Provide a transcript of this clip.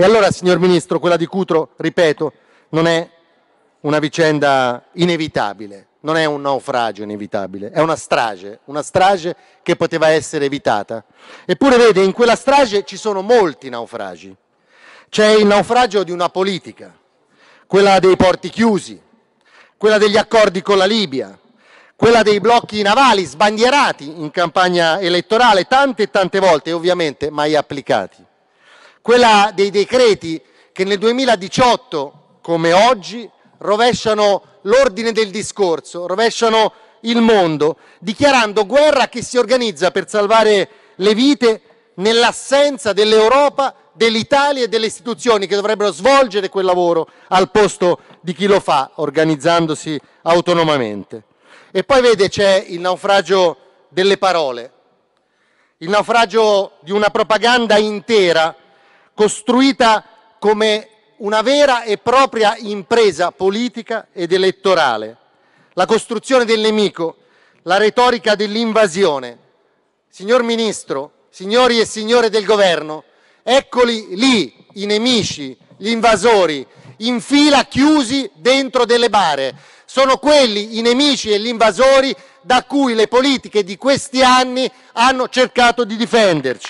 E allora, signor Ministro, quella di Cutro, ripeto, non è una vicenda inevitabile, non è un naufragio inevitabile, è una strage, una strage che poteva essere evitata. Eppure, vede, in quella strage ci sono molti naufragi. C'è il naufragio di una politica, quella dei porti chiusi, quella degli accordi con la Libia, quella dei blocchi navali sbandierati in campagna elettorale tante e tante volte ovviamente mai applicati quella dei decreti che nel 2018, come oggi, rovesciano l'ordine del discorso, rovesciano il mondo, dichiarando guerra a chi si organizza per salvare le vite nell'assenza dell'Europa, dell'Italia e delle istituzioni che dovrebbero svolgere quel lavoro al posto di chi lo fa, organizzandosi autonomamente. E poi vede c'è il naufragio delle parole, il naufragio di una propaganda intera costruita come una vera e propria impresa politica ed elettorale. La costruzione del nemico, la retorica dell'invasione. Signor Ministro, signori e signore del Governo, eccoli lì i nemici, gli invasori, in fila chiusi dentro delle bare. Sono quelli i nemici e gli invasori da cui le politiche di questi anni hanno cercato di difenderci.